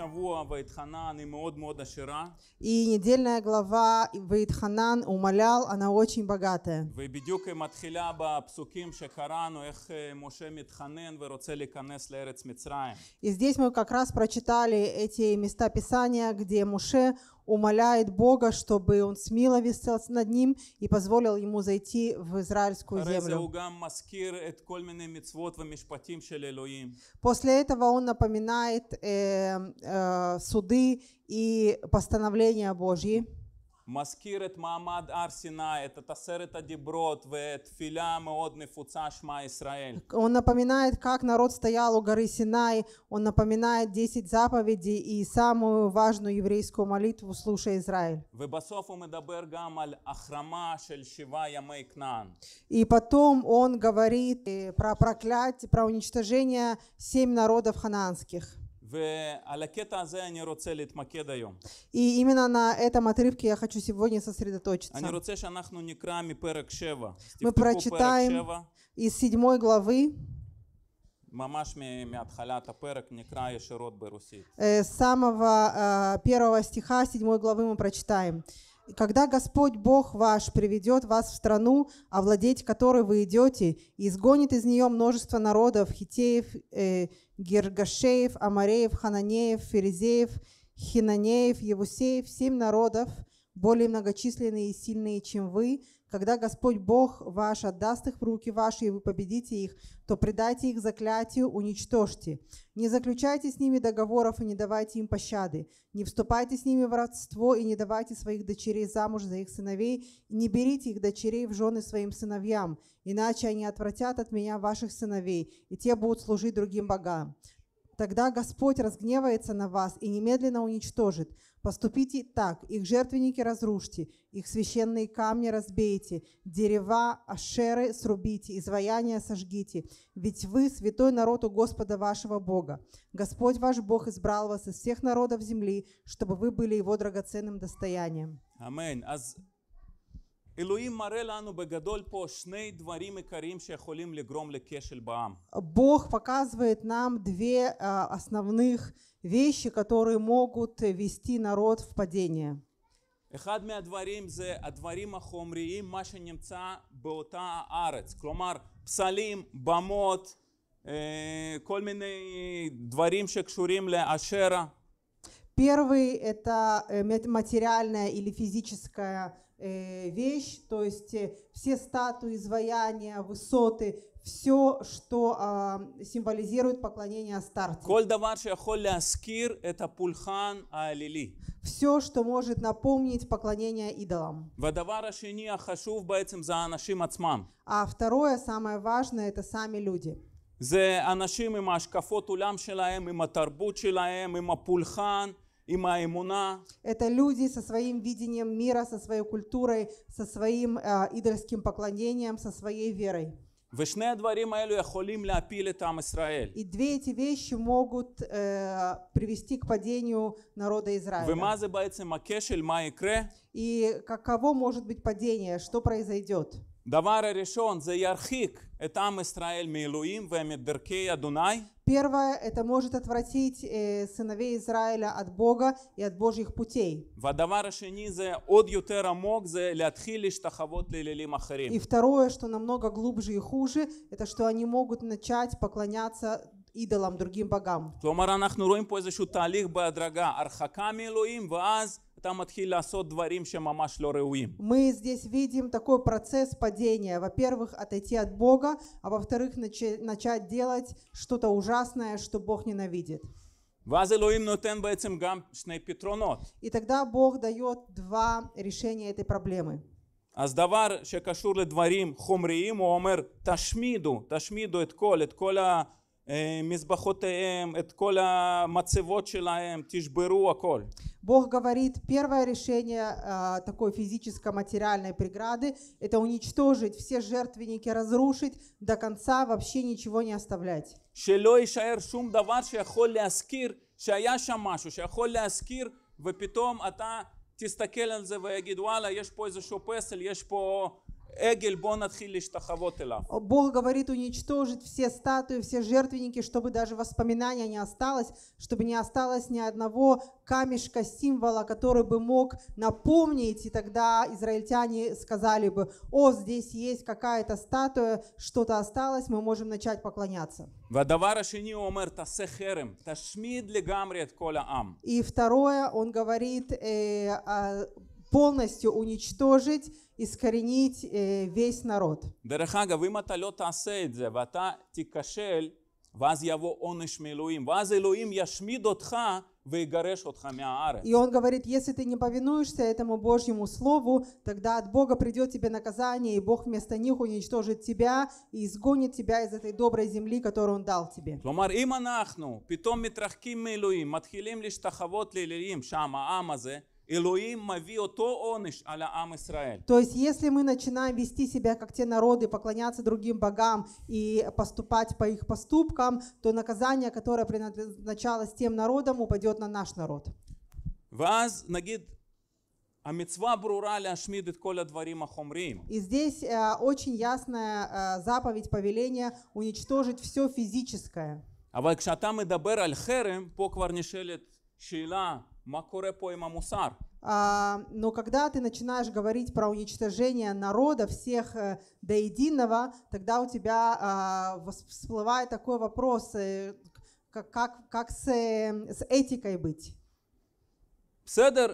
tiens, vous И недельная глава Ваидханан умолял, она очень богатая. Э, и здесь мы как раз прочитали эти места Писания, где Муше умоляет Бога, чтобы он смиловился над ним и позволил ему зайти в израильскую землю. После этого он напоминает э, э, Э, суды и постановления Божьи. מזכיר את מעמד הר סיני, את עשרת הדיברות ואת תפילה מאוד נפוצה Он напоминает, как народ стоял у горы Синай, он напоминает 10 заповедей и самую важную еврейскую молитву «Слушай, Израиль». ובסוף הוא מדבר גם על החרמה של שבעה И потом он говорит э, про проклятие, про уничтожение семь народов ханаанских. И именно на этом отрывке я хочу сегодня сосредоточиться. Мы прочитаем из седьмой главы. Э, с самого э, первого стиха седьмой главы мы прочитаем когда Господь Бог ваш приведет вас в страну, овладеть которой вы идете, и изгонит из нее множество народов, хитеев, э, гергашеев, амареев, хананеев, ферезеев, хинанеев, евусеев, семь народов, более многочисленные и сильные, чем вы, когда Господь Бог ваш отдаст их в руки ваши, и вы победите их, то предайте их заклятию, уничтожьте. Не заключайте с ними договоров и не давайте им пощады. Не вступайте с ними в родство и не давайте своих дочерей замуж за их сыновей. И не берите их дочерей в жены своим сыновьям, иначе они отвратят от меня ваших сыновей, и те будут служить другим богам. Тогда Господь разгневается на вас и немедленно уничтожит. Поступите так, их жертвенники разрушьте, их священные камни разбейте, дерева, ашеры срубите, изваяния сожгите. Ведь вы святой народ у Господа вашего Бога. Господь ваш Бог избрал вас из всех народов земли, чтобы вы были его драгоценным достоянием. Аминь. А אלוהים מראה לנו בגדול פה שני דברים עיקריים שיכולים לגרום לכשל בעם. Бог показывает нам две основных вещи, которые могут вести народ в падение. אחד מהדברים זה הדברים החומריים, מה שנמצא באותה הארץ. כלומר, פסלים, במות, כל מיני דברים שקשורים לאשרה. Первый – это материальная или физическая Э, вещь, то есть э, все статуи, изваяния, высоты, все, что а, символизирует поклонение Астарте. Все, что может напомнить поклонение идолам. А второе, самое важное, это сами люди. זה אנשים עם השקפות עולם שלהם, עם התרבות שלהם, עם הפולחן. Это люди со своим видением мира, со своей культурой, со своим э, идольским поклонением, со своей верой. ושני הדברים האלו יכולים להפיל את привести к падению народа Израиля. הקשר, מה יקרה? И каково может быть падение, что произойдет? Давар решен за ярхик, это Ам Исраэль Милуим, Вемидберкея Дунай. Первое, это может отвратить э, сыновей Израиля от Бога и от Божьих путей. И второе, что намного глубже и хуже, это что они могут начать поклоняться идолам, другим богам. כלומר, אנחנו רואים פה איזשהו תהליך בהדרגה, הרחקה מאלוהים, ואז мы здесь видим такой процесс падения. Во-первых, отойти от Бога, а во-вторых, начать делать что-то ужасное, что Бог ненавидит. ואז אלוהים נותן בעצם גם שני פתרונות. אז דבר שקשור לדברים חומריים, הוא אומר, תשמידו, תשמידו את כל, את כל ה... מזבחותיהם, את כל המצבות שלהם, תשברו הכל. Бог говорит, первое решение э, такой физическо-материальной преграды – это уничтожить все жертвенники, разрушить до конца, вообще ничего не оставлять. Бог говорит уничтожить все статуи, все жертвенники, чтобы даже воспоминания не осталось, чтобы не осталось ни одного камешка, символа, который бы мог напомнить, и тогда израильтяне сказали бы, о, здесь есть какая-то статуя, что-то осталось, мы можем начать поклоняться. И второе, он говорит, э, а, полностью уничтожить, искоренить э, весь народ. דרך вы אם אתה לא тикашель ваз яво ואתה תיכשל, ואז יבוא עונש מאלוהים, ואז אלוהים ישמיד И он говорит, если ты не повинуешься этому Божьему слову, тогда от Бога придет тебе наказание, и Бог вместо них уничтожит тебя и изгонит тебя из этой доброй земли, которую он дал тебе. כלומר, אם אנחנו פתאום מתרחקים מאלוהים, מתחילים להשתחוות לאלילים שם, העם то есть, если мы начинаем вести себя как те народы, поклоняться другим богам и поступать по их поступкам, то наказание, которое предназначалось тем народам, упадет на наш народ. И здесь э, очень ясная э, заповедь повеление: уничтожить все физическое. אבל כשאתה מדבר על חרם, פה כבר נשאלת שאלה а, но когда ты начинаешь говорить про уничтожение народа всех э, до единого, тогда у тебя а, всплывает такой вопрос, как, э, как, как с, э, с этикой быть. בסדר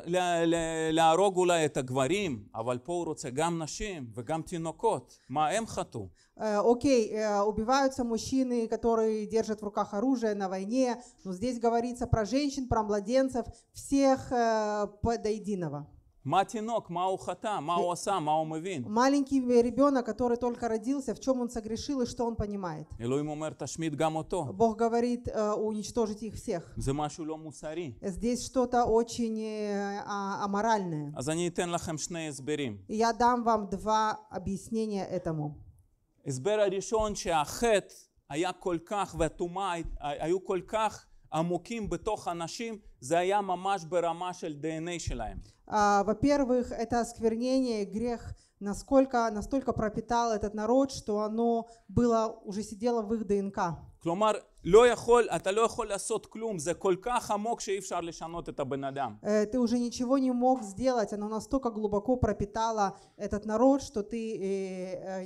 להרוג אולי את הגברים, אבל פה הוא רוצה גם נשים וגם תינוקות. מה הם חטאו? Э, окей, э, убиваются мужчины, которые держат в руках оружие на войне, но здесь говорится про женщин, про младенцев, всех э, до единого. Матинок, мау хата, мау оса, мау мывин. Маленький ребенок, который только родился, в чем он согрешил и что он понимает. Гамото. Бог говорит э, уничтожить их всех. Здесь что-то очень э, а, аморальное. А и я дам вам два объяснения этому. ההסבר הראשון שהחטא היה כל כך והטומאה היו כל כך עמוקים בתוך אנשים, זה היה ממש ברמה של DNA שלהם. А, во-первых, это осквернение, грех насколько, настолько пропитал этот народ, что оно было, уже сидело в их ДНК. כלומר, לא יכול, אתה לא יכול לעשות כלום, זה כל כך עמוק שאי אפשר לשנות את הבן אדם. Ты уже ничего не мог сделать, оно настолько глубоко пропитало этот народ, что ты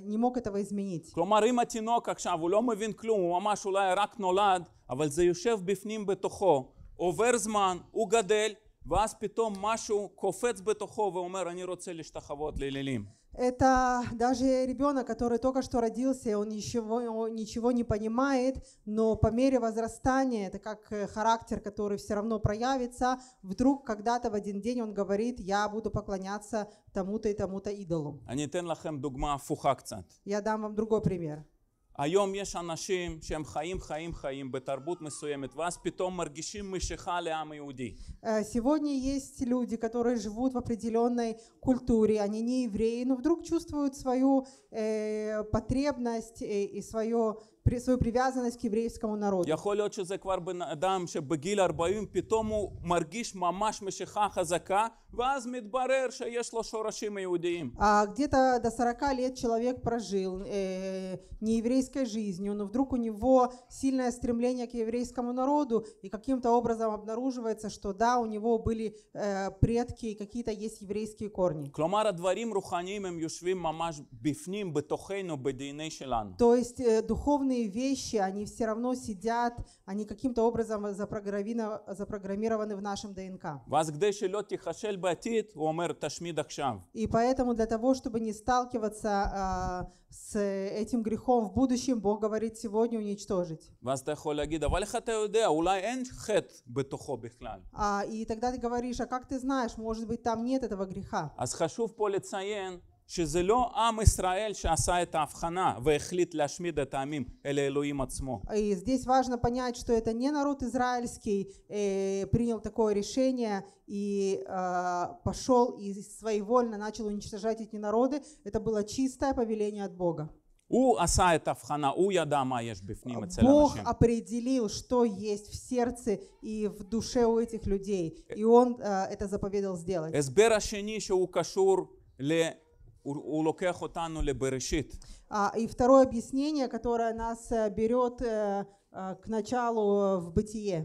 не мог этого изменить. כלומר, אם התינוק עכשיו, הוא לא מבין כלום, הוא ממש אולי רק נולד, אבל זה יושב בפנים בתוכו, עובר זמן, הוא גדל, ואז פתאום משהו קופץ בתוכו ואומר אני רוצה להשתחוות לאלילים. Это даже ребенок, который только что родился, он ничего, он ничего не понимает, но по мере возрастания, это как э, характер, который все равно проявится, вдруг когда-то в один день он говорит, я буду поклоняться тому-то и тому-то идолу. А я дам вам другой пример. היום יש אנשים שהם חיים חיים חיים בתרבות מסוימת ואז פתאום מרגישים משיכה לעם היהודי. Э, сегодня есть люди, которые живут в определенной культуре, они не евреи, но вдруг чувствуют свою э, потребность э, и свое свою привязанность к еврейскому народу. Я хочу, יכול להיות שזה כבר בן אדם שבגיל 40 פתאום הוא מרגיש ממש משיכה חזקה, ואז מתברר שיש לו שורשים А Где-то до 40 лет человек прожил э, нееврейской жизнью, но вдруг у него сильное стремление к еврейскому народу, и каким-то образом обнаруживается, что да, у него были э, предки, и какие-то есть еврейские корни. כלומר, הדברים רוחניים הם יושבים ממש בפנים, בתוכנו, ב-DNA То есть, э, духовные огромные вещи, они все равно сидят, они каким-то образом запрограммированы в нашем ДНК. И поэтому для того, чтобы не сталкиваться э, с этим грехом в будущем, Бог говорит сегодня уничтожить. А, а, и тогда ты говоришь, а как ты знаешь, может быть, там нет этого греха. שזה לא עם ישראל שעשה את ההבחנה והחליט להשמיד את העמים, אלא אלוהים עצמו. И здесь важно понять, что это не народ израильский э, принял такое решение и э, пошел и своевольно начал уничтожать эти народы. Это было чистое повеление от Бога. הוא עשה את ההבחנה, הוא ידע מה יש בפנים אצל אנשים. Бог определил, что есть в сердце и в душе у этих людей, и он э, это заповедал сделать. ההסבר השני שהוא קשור ל... הוא לוקח אותנו לבראשית. И второе объяснение, которое нас э, берет э, э, к началу в бытие.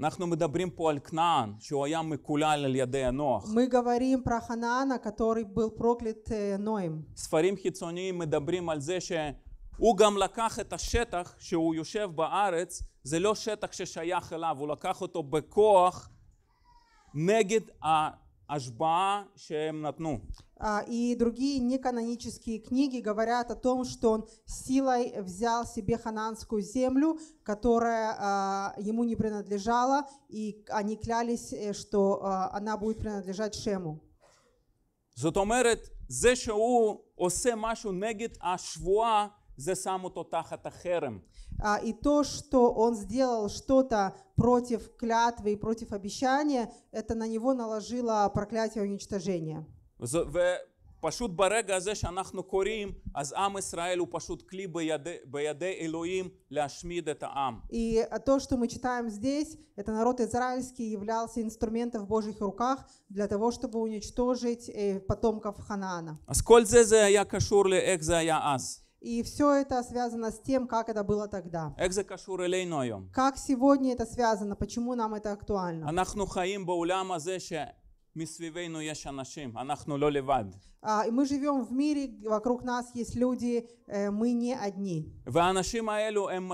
אנחנו מדברים פה על כנען, שהוא היה מקולל על ידי הנוח. Мы говорим про Ханана, который был проклят Ноем. ספרים חיצוניים מדברים על זה שהוא גם לקח את השטח שהוא יושב בארץ, זה לא שטח ששייך אליו, הוא לקח אותו בכוח נגד ה... ההשבעה שהם נתנו. И другие неканонические книги говорят о том, что он силой взял себе хананскую землю, которая а, ему не принадлежала, и они клялись, э, что а, она будет принадлежать Шему. זאת אומרת, זה שהוא עושה משהו נגד השבועה, זה שם אותו תחת החרם. А, и то, что он сделал что-то против клятвы и против обещания, это на него наложило проклятие уничтожения. פשוט ברגע הזה שאנחנו קוראים, אז עם ישראל הוא פשוט כלי בידי, אלוהים להשמיד את העם. И то, что мы читаем здесь, это народ израильский являлся инструментом в Божьих руках для того, чтобы уничтожить э, потомков Ханаана. אז כל זה זה היה קשור לאיך זה היה אז. И все это связано с тем, как это было тогда. Как сегодня это связано, почему нам это актуально. מסביבנו а, Мы живем в мире, вокруг нас есть люди, э, мы не одни. Эм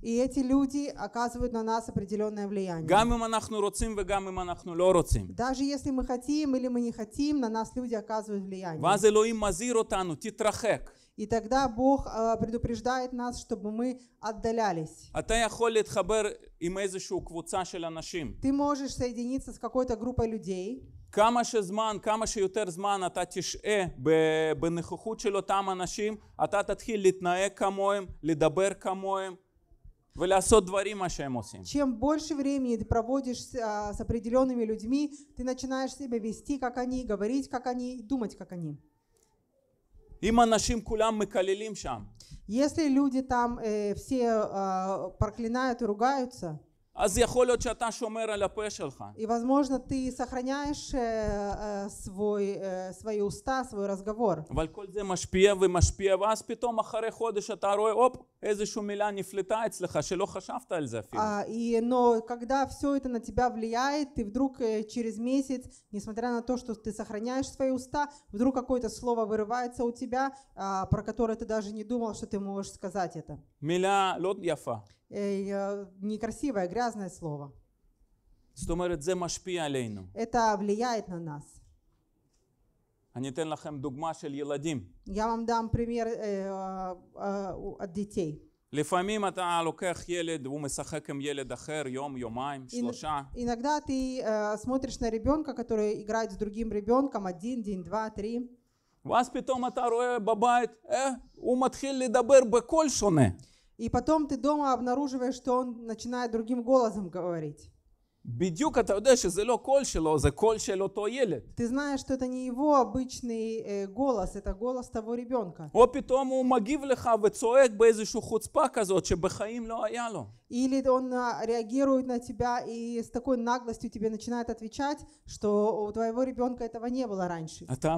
и эти люди оказывают на нас определенное влияние. Даже если мы хотим или мы не хотим, на нас люди оказывают влияние. И тогда Бог э, предупреждает нас, чтобы мы отдалялись. Ты можешь соединиться с какой-то группой людей. כמה שזמן, כמה שיותר זמן אתה תשעה בנוכחות של אותם אנשים, אתה תתחיל להתנהג כמוהם, לדבר כמוהם, ולעשות דברים מה שהם עושים. чем больше времени ты проводишь э, с определенными людьми, ты начинаешь себя вести как они, говорить как они, думать как они. אם אנשים כולם מקללים שם. Если люди там э, все э, проклинают и ругаются, אז יכול להיות שאתה שומר על הפה שלך. И возможно ты сохраняешь э, э, свой э, свои уста, свой разговор. אבל כל זה משפיע ומשפיע ואז פתאום אחרי חודש אתה רואה הופ איזושהי מילה נפלטה אצלך שלא חשבת על זה אפילו. А, и но когда все это на тебя влияет, ты вдруг через месяц, несмотря на то, что ты сохраняешь свои уста, вдруг какое-то слово вырывается у тебя, а, про которое ты даже не думал, что ты можешь сказать это. מילה לא יפה некрасивое, грязное слово. זאת אומרת, זה משפיע עלינו. Это влияет на нас. אני אתן לכם דוגמה של ילדים. Я вам дам пример от детей. לפעמים אתה לוקח ילד, הוא משחק עם ילד אחר יום, יומיים, שלושה. Иногда ты смотришь на ребенка, который играет с другим ребенком один день, два, три. ואז פתאום אתה רואה בבית, אה, הוא מתחיל לדבר בקול שונה. И потом ты дома обнаруживаешь, что он начинает другим голосом говорить. בדיוק אתה יודע שזה לא קול שלו, זה קול של אותו ילד. Ты знаешь, что это не его обычный э, голос, это голос того ребенка. או פתאום הוא מגיב לך וצועק באיזושהי חוצפה כזאת שבחיים לא היה לו. Или он а, реагирует на тебя и с такой наглостью тебе начинает отвечать, что у твоего ребенка этого не было раньше. אתה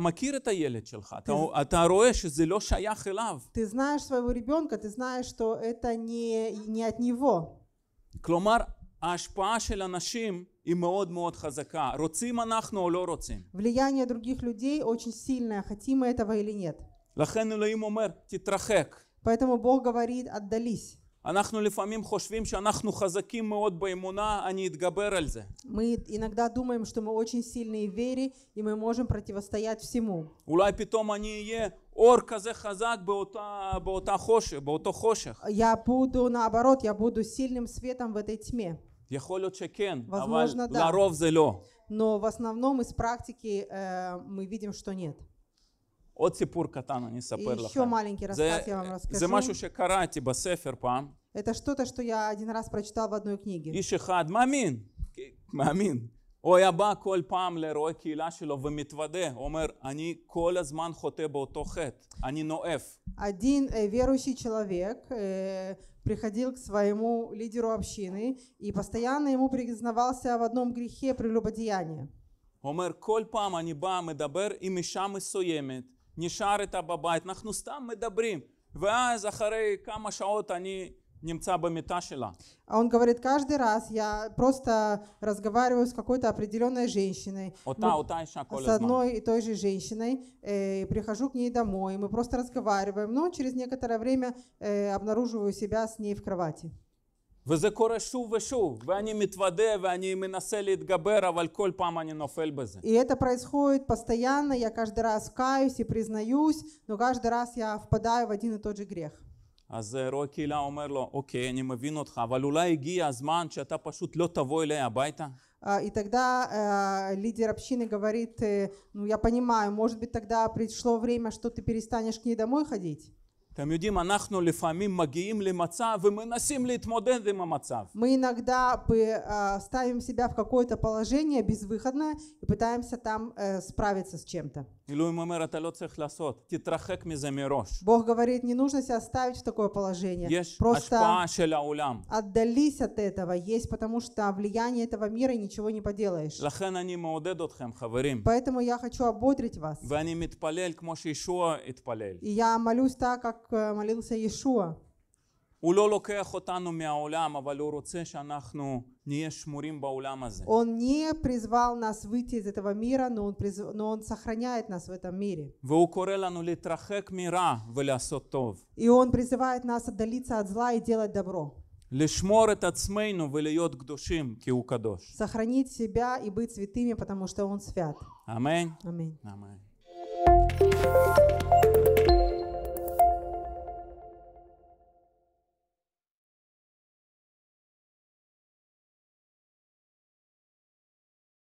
Ты знаешь своего ребенка, ты знаешь, что это не, не от него. כלומר, ההשפעה של אנשים היא מאוד מאוד חזקה. רוצים אנחנו או לא רוצים? влияние других людей очень сильное, хотим мы этого или нет. לכן אלוהים אומר, תתרחק. Поэтому Бог говорит, отдались. אנחנו לפעמים חושבים שאנחנו חזקים מאוד באמונה, אני אתגבר על זה. Мы иногда думаем, что мы очень сильные в вере, и мы можем противостоять всему. אולי פתאום אני אהיה אור כזה חזק באותה, באותה חושך, באותו חושך. Я буду, наоборот, я буду сильным светом в этой тьме. יכול להיות שכן, אבל Возможно, да. Но в основном из практики э, мы видим, что нет. עוד סיפור קטן אני אספר еще לכם. маленький זה, я вам זה э, расскажу. משהו שקראתי בספר פעם. Это что-то, что я один раз прочитал в одной книге. איש אחד מאמין, מאמין, או היה בא כל פעם לאירועי קהילה שלו ומתוודה, אומר, אני כל הזמן חוטא באותו חטא, אני נואף. Один верующий человек приходил к своему лидеру общины и постоянно ему признавался в одном грехе прелюбодеяния. אומר, כל פעם אני בא, מדבר עם אישה מסוימת, נשאר איתה בבית, אנחנו סתם מדברים, ואז אחרי כמה שעות אני а он говорит, каждый раз я просто разговариваю с какой-то определенной женщиной. С одной и той же женщиной. И э, прихожу к ней домой, мы просто разговариваем. Но через некоторое время э, обнаруживаю себя с ней в кровати. וזה קורה שוב ושוב, ואני מתוודה ואני מנסה להתגבר, אבל כל פעם אני נופל בזה. И это происходит постоянно, я каждый раз каюсь и признаюсь, но каждый раз я впадаю в один и тот же грех. אז רואה קהילה אומר לו, אוקיי, אני מבין אותך, אבל אולי הגיע הזמן שאתה פשוט לא תבוא אליה הביתה? А, и тогда э, лидер общины говорит, э, ну я понимаю, может быть тогда пришло время, что ты перестанешь к ней домой ходить? אתם יודעים, אנחנו לפעמים מגיעים למצב ומנסים להתמודד עם המצב. Мы иногда а, ставим себя в какое-то положение безвыходное и пытаемся там э, справиться с чем-то. אלוהים אומר, אתה לא צריך לעשות, תתרחק מזה מראש. Бог говорит, не нужно себя ставить в такое положение. Есть, просто של העולם. Отдались от этого, есть потому что влияние этого мира ничего не поделаешь. לכן אני מעודד אתכם, חברים. Поэтому я хочу ободрить вас. ואני מתפלל כמו שישוע התפלל. И я молюсь так, как как э, молился Иешуа. הוא לא לוקח אותנו מהעולם, אבל הוא רוצה שאנחנו נהיה שמורים בעולם הזה. Он не призвал нас выйти из этого мира, но он, призв... но он сохраняет нас в этом мире. E и он призывает нас отдалиться от зла и делать добро. לשמור את עצמנו ולהיות קדושים, כי הוא сохранить себя и быть святыми, потому что он свят. Аминь. Аминь. Аминь.